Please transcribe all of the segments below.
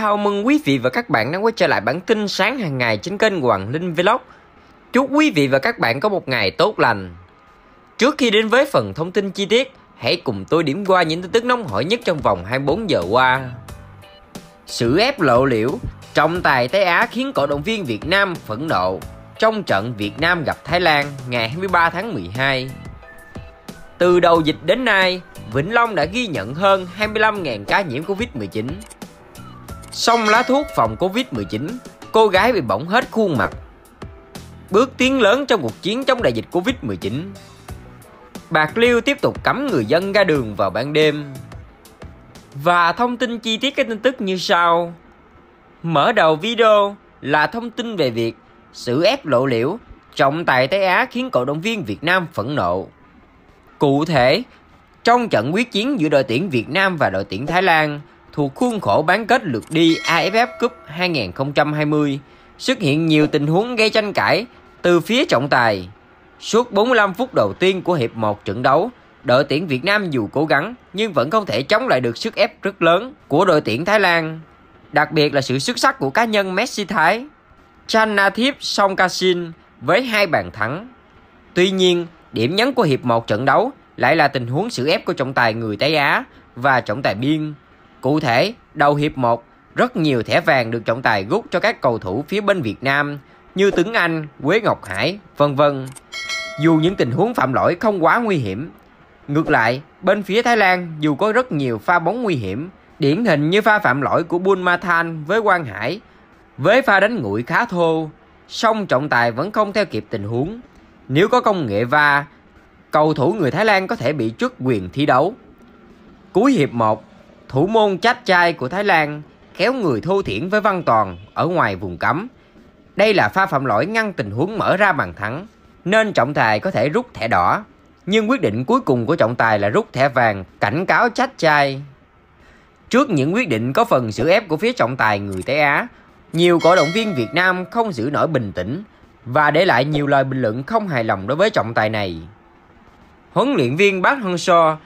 Chào mừng quý vị và các bạn đã quay trở lại bản tin sáng hàng ngày trên kênh Hoàng Linh Vlog. Chúc quý vị và các bạn có một ngày tốt lành. Trước khi đến với phần thông tin chi tiết, hãy cùng tôi điểm qua những tin tức nóng hổi nhất trong vòng 24 giờ qua. Sự ép lộ liễu, trọng tài Tây Á khiến cổ động viên Việt Nam phẫn nộ trong trận Việt Nam gặp Thái Lan ngày 23 tháng 12. Từ đầu dịch đến nay, Vĩnh Long đã ghi nhận hơn 25.000 ca nhiễm Covid-19 Xong lá thuốc phòng Covid-19, cô gái bị bỏng hết khuôn mặt. Bước tiến lớn trong cuộc chiến chống đại dịch Covid-19. Bạc Liêu tiếp tục cấm người dân ra đường vào ban đêm. Và thông tin chi tiết các tin tức như sau. Mở đầu video là thông tin về việc xử ép lộ liễu trọng tài Tây Á khiến cổ động viên Việt Nam phẫn nộ. Cụ thể, trong trận quyết chiến giữa đội tuyển Việt Nam và đội tuyển Thái Lan, thuộc khuôn khổ bán kết lượt đi AFF Cup 2020, xuất hiện nhiều tình huống gây tranh cãi từ phía trọng tài. Suốt 45 phút đầu tiên của hiệp 1 trận đấu, đội tuyển Việt Nam dù cố gắng nhưng vẫn không thể chống lại được sức ép rất lớn của đội tuyển Thái Lan, đặc biệt là sự xuất sắc của cá nhân Messi Thái. Chanathip Songkasin với hai bàn thắng. Tuy nhiên, điểm nhấn của hiệp 1 trận đấu lại là tình huống sự ép của trọng tài người Tây Á và trọng tài biên Cụ thể, đầu hiệp 1, rất nhiều thẻ vàng được trọng tài rút cho các cầu thủ phía bên Việt Nam như Tuấn Anh, Quế Ngọc Hải, vân vân. Dù những tình huống phạm lỗi không quá nguy hiểm, ngược lại, bên phía Thái Lan dù có rất nhiều pha bóng nguy hiểm, điển hình như pha phạm lỗi của Bun Mathan với Quang Hải, với pha đánh nguội khá thô, song trọng tài vẫn không theo kịp tình huống. Nếu có công nghệ va, cầu thủ người Thái Lan có thể bị trước quyền thi đấu. Cuối hiệp 1, thủ môn chát chai của Thái Lan kéo người thô thiển với Văn Toàn ở ngoài vùng cấm. Đây là pha phạm lỗi ngăn tình huống mở ra bàn thắng, nên trọng tài có thể rút thẻ đỏ. Nhưng quyết định cuối cùng của trọng tài là rút thẻ vàng cảnh cáo chát chai. Trước những quyết định có phần sự ép của phía trọng tài người Tây Á, nhiều cổ động viên Việt Nam không giữ nổi bình tĩnh và để lại nhiều lời bình luận không hài lòng đối với trọng tài này. Huấn luyện viên Park Hang-seo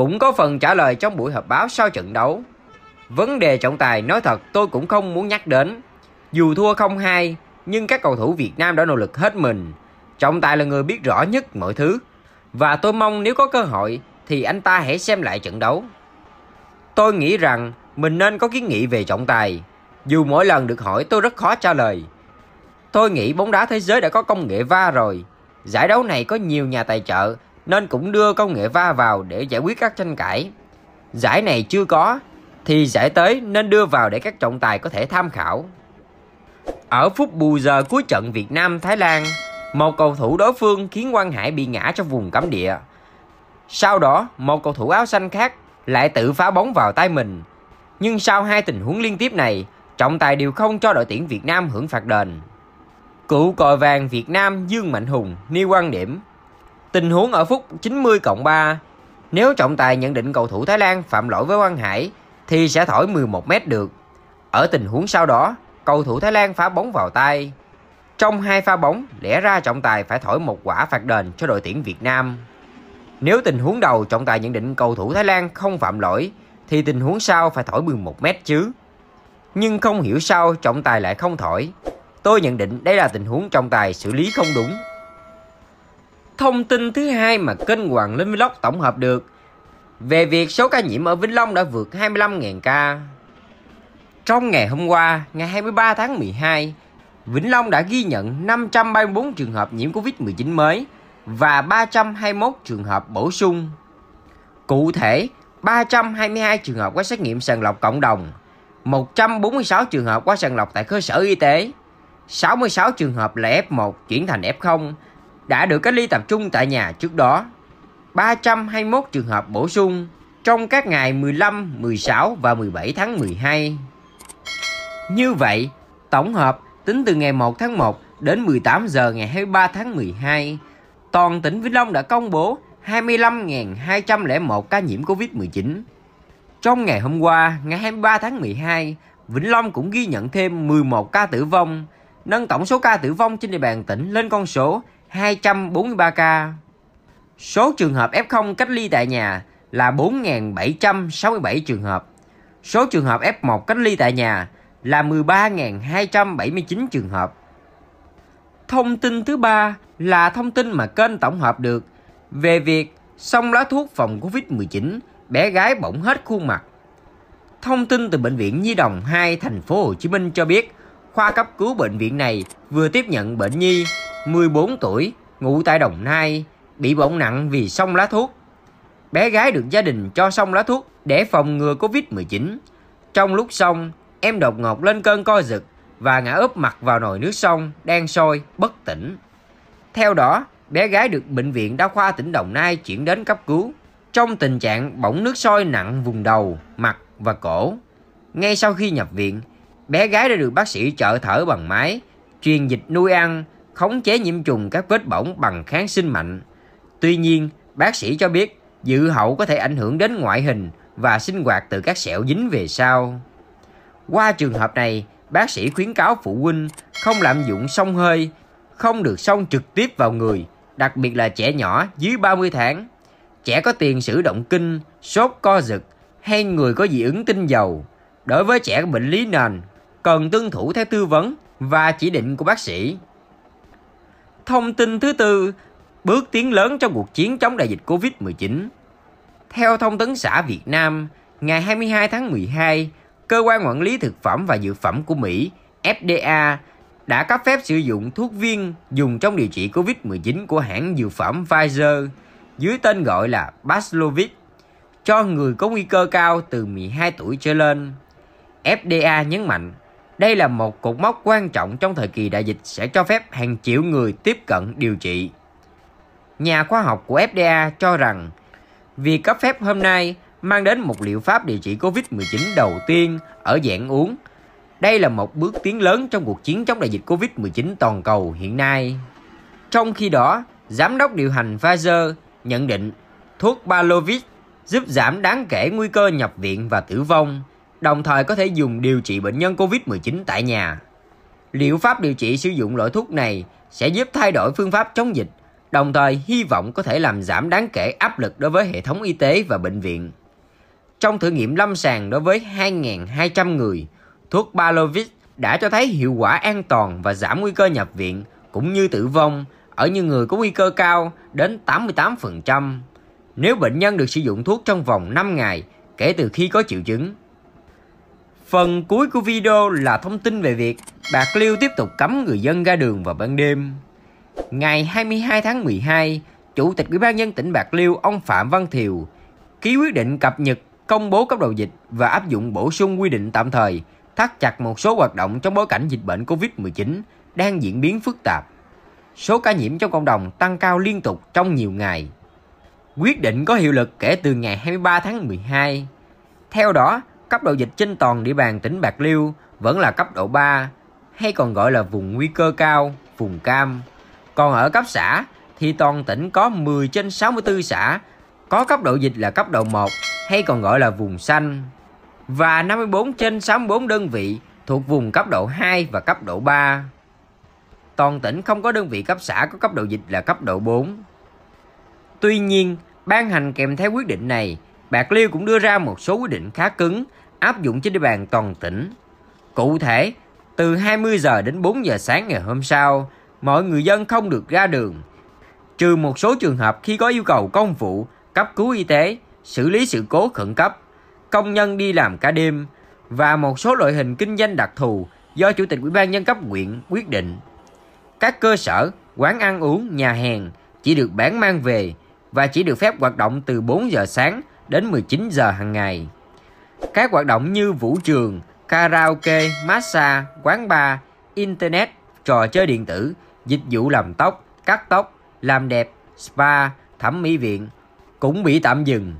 cũng có phần trả lời trong buổi họp báo sau trận đấu. Vấn đề trọng tài nói thật tôi cũng không muốn nhắc đến. Dù thua không hai nhưng các cầu thủ Việt Nam đã nỗ lực hết mình. Trọng tài là người biết rõ nhất mọi thứ. Và tôi mong nếu có cơ hội thì anh ta hãy xem lại trận đấu. Tôi nghĩ rằng mình nên có kiến nghị về trọng tài. Dù mỗi lần được hỏi tôi rất khó trả lời. Tôi nghĩ bóng đá thế giới đã có công nghệ va rồi. Giải đấu này có nhiều nhà tài trợ nên cũng đưa công nghệ va vào để giải quyết các tranh cãi. Giải này chưa có, thì giải tới nên đưa vào để các trọng tài có thể tham khảo. Ở phút bù giờ cuối trận Việt Nam-Thái Lan, một cầu thủ đối phương khiến Quang Hải bị ngã trong vùng cấm địa. Sau đó, một cầu thủ áo xanh khác lại tự phá bóng vào tay mình. Nhưng sau hai tình huống liên tiếp này, trọng tài đều không cho đội tuyển Việt Nam hưởng phạt đền. Cựu còi vàng Việt Nam Dương Mạnh Hùng nêu quan điểm Tình huống ở phút 90 cộng 3, nếu trọng tài nhận định cầu thủ Thái Lan phạm lỗi với Quang Hải thì sẽ thổi 11 mét được. Ở tình huống sau đó, cầu thủ Thái Lan phá bóng vào tay. Trong hai pha bóng, lẽ ra trọng tài phải thổi một quả phạt đền cho đội tuyển Việt Nam. Nếu tình huống đầu trọng tài nhận định cầu thủ Thái Lan không phạm lỗi thì tình huống sau phải thổi 11 mét chứ. Nhưng không hiểu sao trọng tài lại không thổi. Tôi nhận định đây là tình huống trọng tài xử lý không đúng thông tin thứ hai mà kênh Hoàng Linh Vlog tổng hợp được về việc số ca nhiễm ở Vĩnh Long đã vượt 25.000 ca. Trong ngày hôm qua, ngày 23 tháng 12, Vĩnh Long đã ghi nhận 534 trường hợp nhiễm Covid-19 mới và 321 trường hợp bổ sung. Cụ thể, 322 trường hợp qua xét nghiệm sàng lọc cộng đồng, 146 trường hợp qua sàng lọc tại cơ sở y tế, 66 trường hợp là F1 chuyển thành F0 đã được cách ly tập trung tại nhà trước đó. 321 trường hợp bổ sung trong các ngày 15, 16 và 17 tháng 12. Như vậy, tổng hợp tính từ ngày 1 tháng 1 đến 18 giờ ngày 23 tháng 12, toàn tỉnh Vĩnh Long đã công bố 25.201 ca nhiễm COVID-19. Trong ngày hôm qua, ngày 23 tháng 12, Vĩnh Long cũng ghi nhận thêm 11 ca tử vong, nâng tổng số ca tử vong trên địa bàn tỉnh lên con số 243 ca. Số trường hợp F0 cách ly tại nhà là 4.767 trường hợp. Số trường hợp F1 cách ly tại nhà là 13.279 trường hợp. Thông tin thứ ba là thông tin mà kênh tổng hợp được về việc xong lá thuốc phòng Covid-19, bé gái bỗng hết khuôn mặt. Thông tin từ bệnh viện Nhi đồng 2 thành phố Hồ Chí Minh cho biết, khoa cấp cứu bệnh viện này vừa tiếp nhận bệnh nhi 14 tuổi, ngụ tại Đồng Nai, bị bỏng nặng vì sông lá thuốc. Bé gái được gia đình cho sông lá thuốc để phòng ngừa Covid-19. Trong lúc sông, em đột ngột lên cơn co giật và ngã ướp mặt vào nồi nước sông đang sôi, bất tỉnh. Theo đó, bé gái được bệnh viện đa khoa tỉnh Đồng Nai chuyển đến cấp cứu trong tình trạng bỏng nước sôi nặng vùng đầu, mặt và cổ. Ngay sau khi nhập viện, bé gái đã được bác sĩ trợ thở bằng máy, truyền dịch nuôi ăn khống chế nhiễm trùng các vết bỏng bằng kháng sinh mạnh. Tuy nhiên, bác sĩ cho biết dự hậu có thể ảnh hưởng đến ngoại hình và sinh hoạt từ các sẹo dính về sau. Qua trường hợp này, bác sĩ khuyến cáo phụ huynh không lạm dụng sông hơi, không được sông trực tiếp vào người, đặc biệt là trẻ nhỏ dưới 30 tháng. Trẻ có tiền sử động kinh, sốt co giật hay người có dị ứng tinh dầu. Đối với trẻ có bệnh lý nền, cần tuân thủ theo tư vấn và chỉ định của bác sĩ thông tin thứ tư, bước tiến lớn trong cuộc chiến chống đại dịch Covid-19. Theo Thông tấn xã Việt Nam, ngày 22 tháng 12, Cơ quan Quản lý Thực phẩm và Dược phẩm của Mỹ FDA đã cấp phép sử dụng thuốc viên dùng trong điều trị COVID-19 của hãng dược phẩm Pfizer dưới tên gọi là Paxlovid cho người có nguy cơ cao từ 12 tuổi trở lên. FDA nhấn mạnh đây là một cột mốc quan trọng trong thời kỳ đại dịch sẽ cho phép hàng triệu người tiếp cận điều trị. Nhà khoa học của FDA cho rằng việc cấp phép hôm nay mang đến một liệu pháp điều trị COVID-19 đầu tiên ở dạng uống. Đây là một bước tiến lớn trong cuộc chiến chống đại dịch COVID-19 toàn cầu hiện nay. Trong khi đó, giám đốc điều hành Pfizer nhận định thuốc Palovit giúp giảm đáng kể nguy cơ nhập viện và tử vong đồng thời có thể dùng điều trị bệnh nhân COVID-19 tại nhà. Liệu pháp điều trị sử dụng loại thuốc này sẽ giúp thay đổi phương pháp chống dịch, đồng thời hy vọng có thể làm giảm đáng kể áp lực đối với hệ thống y tế và bệnh viện. Trong thử nghiệm lâm sàng đối với 2.200 người, thuốc Palovit đã cho thấy hiệu quả an toàn và giảm nguy cơ nhập viện cũng như tử vong ở những người có nguy cơ cao đến 88%. Nếu bệnh nhân được sử dụng thuốc trong vòng 5 ngày kể từ khi có triệu chứng, Phần cuối của video là thông tin về việc Bạc Liêu tiếp tục cấm người dân ra đường vào ban đêm. Ngày 22 tháng 12, Chủ tịch Ủy ban nhân tỉnh Bạc Liêu ông Phạm Văn Thiều ký quyết định cập nhật công bố cấp độ dịch và áp dụng bổ sung quy định tạm thời thắt chặt một số hoạt động trong bối cảnh dịch bệnh COVID-19 đang diễn biến phức tạp. Số ca nhiễm trong cộng đồng tăng cao liên tục trong nhiều ngày. Quyết định có hiệu lực kể từ ngày 23 tháng 12. Theo đó, cấp độ dịch trên toàn địa bàn tỉnh Bạc Liêu vẫn là cấp độ 3 hay còn gọi là vùng nguy cơ cao, vùng cam. Còn ở cấp xã thì toàn tỉnh có 10 trên 64 xã có cấp độ dịch là cấp độ 1 hay còn gọi là vùng xanh và 54 trên 64 đơn vị thuộc vùng cấp độ 2 và cấp độ 3. Toàn tỉnh không có đơn vị cấp xã có cấp độ dịch là cấp độ 4. Tuy nhiên, ban hành kèm theo quyết định này Bạc Liêu cũng đưa ra một số quyết định khá cứng áp dụng trên địa bàn toàn tỉnh. Cụ thể, từ 20 giờ đến 4 giờ sáng ngày hôm sau, mọi người dân không được ra đường, trừ một số trường hợp khi có yêu cầu công vụ, cấp cứu y tế, xử lý sự cố khẩn cấp, công nhân đi làm cả đêm và một số loại hình kinh doanh đặc thù do chủ tịch ủy ban nhân cấp huyện quyết định. Các cơ sở, quán ăn uống, nhà hàng chỉ được bán mang về và chỉ được phép hoạt động từ 4 giờ sáng đến 19 giờ hàng ngày. Các hoạt động như vũ trường, karaoke, massage, quán bar, internet, trò chơi điện tử, dịch vụ làm tóc, cắt tóc, làm đẹp, spa, thẩm mỹ viện cũng bị tạm dừng.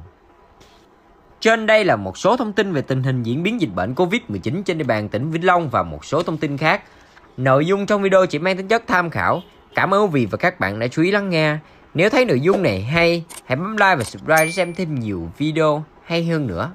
Trên đây là một số thông tin về tình hình diễn biến dịch bệnh COVID-19 trên địa bàn tỉnh Vĩnh Long và một số thông tin khác. Nội dung trong video chỉ mang tính chất tham khảo. Cảm ơn quý vị và các bạn đã chú ý lắng nghe. Nếu thấy nội dung này hay, hãy bấm like và subscribe để xem thêm nhiều video hay hơn nữa.